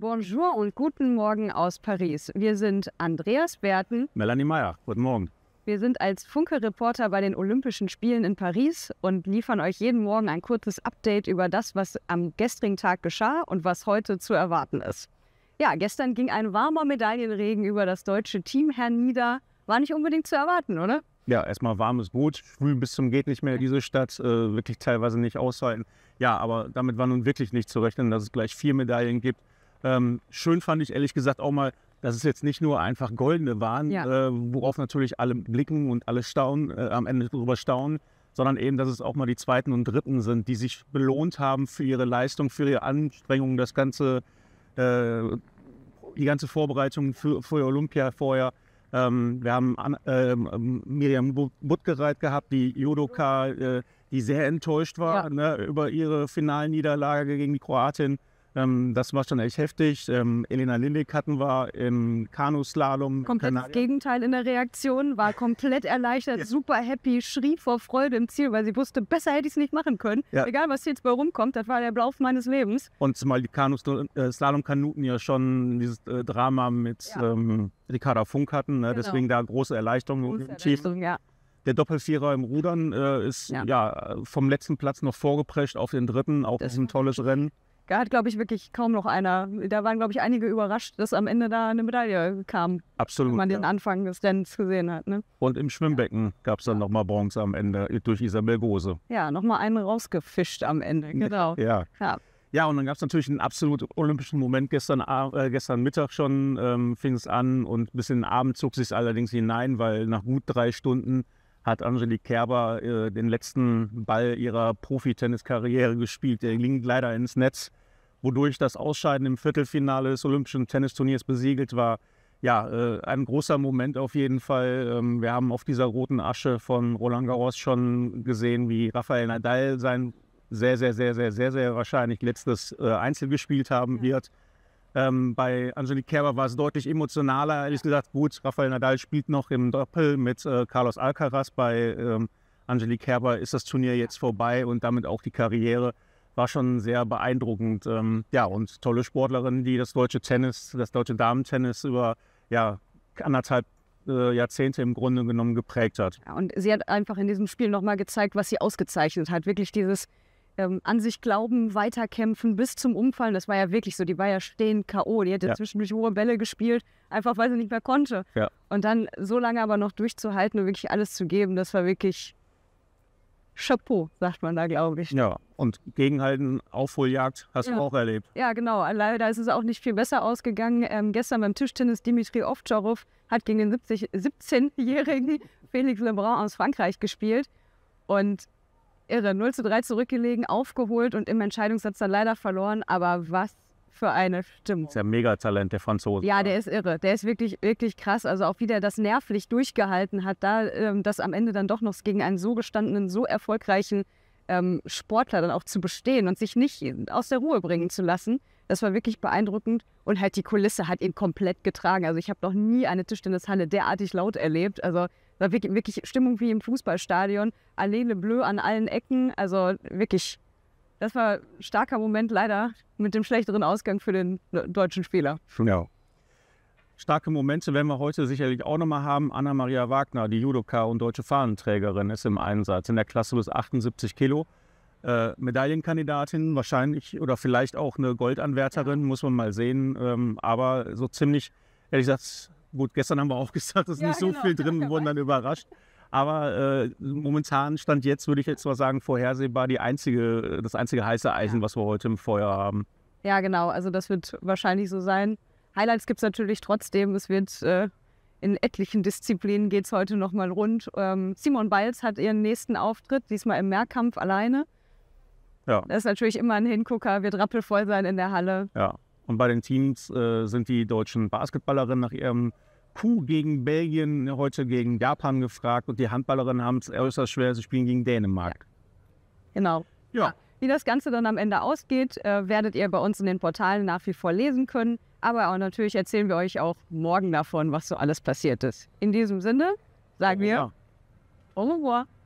Bonjour und guten Morgen aus Paris. Wir sind Andreas Berten. Melanie Meyer, guten Morgen. Wir sind als Funke-Reporter bei den Olympischen Spielen in Paris und liefern euch jeden Morgen ein kurzes Update über das, was am gestrigen Tag geschah und was heute zu erwarten ist. Ja, gestern ging ein warmer Medaillenregen über das deutsche Team hernieder. War nicht unbedingt zu erwarten, oder? ja, erstmal warmes Boot, schwül bis zum geht nicht mehr diese Stadt, äh, wirklich teilweise nicht aushalten. Ja, aber damit war nun wirklich nicht zu rechnen, dass es gleich vier Medaillen gibt. Ähm, schön fand ich ehrlich gesagt auch mal, dass es jetzt nicht nur einfach goldene waren, ja. äh, worauf natürlich alle blicken und alle staunen, äh, am Ende darüber staunen, sondern eben, dass es auch mal die zweiten und dritten sind, die sich belohnt haben für ihre Leistung, für ihre Anstrengungen, das ganze, äh, die ganze Vorbereitung für, für Olympia vorher. Ähm, wir haben äh, Miriam Buttgereit gehabt, die Judoka, äh, die sehr enttäuscht war ja. ne, über ihre Finalniederlage gegen die Kroatin. Ähm, das war schon echt heftig. Ähm, Elena Lindig hatten wir im Kanuslalom. Komplett das Gegenteil in der Reaktion, war komplett erleichtert, ja. super happy, schrie vor Freude im Ziel, weil sie wusste, besser hätte ich es nicht machen können. Ja. Egal, was jetzt bei rumkommt, das war der Lauf meines Lebens. Und zumal die Kanuslalom-Kanuten äh, ja schon dieses äh, Drama mit ja. ähm, Ricarda Funk hatten, ne? genau. deswegen da große Erleichterung. Große Erleichterung ja der Doppelvierer im Rudern äh, ist ja. ja. vom letzten Platz noch vorgeprescht auf den dritten, auch das ein tolles Rennen. Da hat, glaube ich, wirklich kaum noch einer. Da waren, glaube ich, einige überrascht, dass am Ende da eine Medaille kam. Absolut. Wenn man ja. den Anfang des Rennens gesehen hat. Ne? Und im Schwimmbecken ja. gab es dann ja. nochmal Bronze am Ende durch Isabel Gose. Ja, nochmal einen rausgefischt am Ende, genau. Ja. ja. Ja, und dann gab es natürlich einen absolut olympischen Moment gestern, äh, gestern Mittag schon, ähm, fing es an und bis in den Abend zog sich allerdings hinein, weil nach gut drei Stunden hat Angelique Kerber äh, den letzten Ball ihrer Profi-Tenniskarriere gespielt. Der ging leider ins Netz wodurch das Ausscheiden im Viertelfinale des Olympischen Tennisturniers besiegelt war. Ja, äh, ein großer Moment auf jeden Fall. Ähm, wir haben auf dieser roten Asche von Roland Garros schon gesehen, wie Rafael Nadal sein sehr, sehr, sehr, sehr, sehr, sehr wahrscheinlich letztes äh, Einzel gespielt haben wird. Ähm, bei Angelique Kerber war es deutlich emotionaler. Ehrlich gesagt, gut, Rafael Nadal spielt noch im Doppel mit äh, Carlos Alcaraz. Bei ähm, Angelique Kerber ist das Turnier jetzt vorbei und damit auch die Karriere war schon sehr beeindruckend. Ähm, ja, und tolle Sportlerin, die das deutsche Tennis, das deutsche Damentennis über ja, anderthalb äh, Jahrzehnte im Grunde genommen geprägt hat. Ja, und sie hat einfach in diesem Spiel nochmal gezeigt, was sie ausgezeichnet hat. Wirklich dieses ähm, an sich glauben, weiterkämpfen bis zum Umfallen. Das war ja wirklich so. Die war ja stehen K.O. Die hätte ja. zwischendurch hohe Bälle gespielt, einfach weil sie nicht mehr konnte. Ja. Und dann so lange aber noch durchzuhalten und wirklich alles zu geben, das war wirklich Chapeau, sagt man da, glaube ich. Ja, und gegenhalten, Aufholjagd hast ja. du auch erlebt. Ja, genau. Leider ist es auch nicht viel besser ausgegangen. Ähm, gestern beim Tischtennis Dimitri Ovtcharov hat gegen den 17-jährigen Felix Lebrun aus Frankreich gespielt und irre, 0 zu 3 zurückgelegen, aufgeholt und im Entscheidungssatz dann leider verloren. Aber was für eine Stimmung. Das ist ja Megatalent, der Franzose. Ja, der ist irre. Der ist wirklich, wirklich krass. Also auch wie der das nervlich durchgehalten hat, da ähm, das am Ende dann doch noch gegen einen so gestandenen, so erfolgreichen ähm, Sportler dann auch zu bestehen und sich nicht aus der Ruhe bringen zu lassen. Das war wirklich beeindruckend. Und halt die Kulisse hat ihn komplett getragen. Also ich habe noch nie eine Tischtennishalle derartig laut erlebt. Also war wirklich, wirklich Stimmung wie im Fußballstadion. Allez le Bleu an allen Ecken. Also wirklich das war ein starker Moment leider mit dem schlechteren Ausgang für den äh, deutschen Spieler. Ja. Starke Momente werden wir heute sicherlich auch nochmal haben. Anna-Maria Wagner, die Judoka und deutsche Fahnenträgerin, ist im Einsatz in der Klasse bis 78 Kilo. Äh, Medaillenkandidatin, wahrscheinlich oder vielleicht auch eine Goldanwärterin, muss man mal sehen. Ähm, aber so ziemlich, ehrlich gesagt, gut, gestern haben wir auch gesagt, es ist ja, nicht genau. so viel drin, wir wurden dann überrascht. Aber äh, momentan stand jetzt, würde ich jetzt mal sagen, vorhersehbar die einzige, das einzige heiße Eisen, ja. was wir heute im Feuer haben. Ja, genau. Also das wird wahrscheinlich so sein. Highlights gibt es natürlich trotzdem. Es wird äh, in etlichen Disziplinen geht es heute nochmal rund. Ähm, Simon Biles hat ihren nächsten Auftritt, diesmal im Mehrkampf alleine. Ja. Das ist natürlich immer ein Hingucker, wird rappelvoll sein in der Halle. Ja. Und bei den Teams äh, sind die deutschen Basketballerinnen nach ihrem Kuh gegen Belgien, heute gegen Japan gefragt und die Handballerinnen haben es äußerst schwer, sie spielen gegen Dänemark. Genau. Ja. Ah, wie das Ganze dann am Ende ausgeht, äh, werdet ihr bei uns in den Portalen nach wie vor lesen können. Aber auch natürlich erzählen wir euch auch morgen davon, was so alles passiert ist. In diesem Sinne sagen wir au revoir.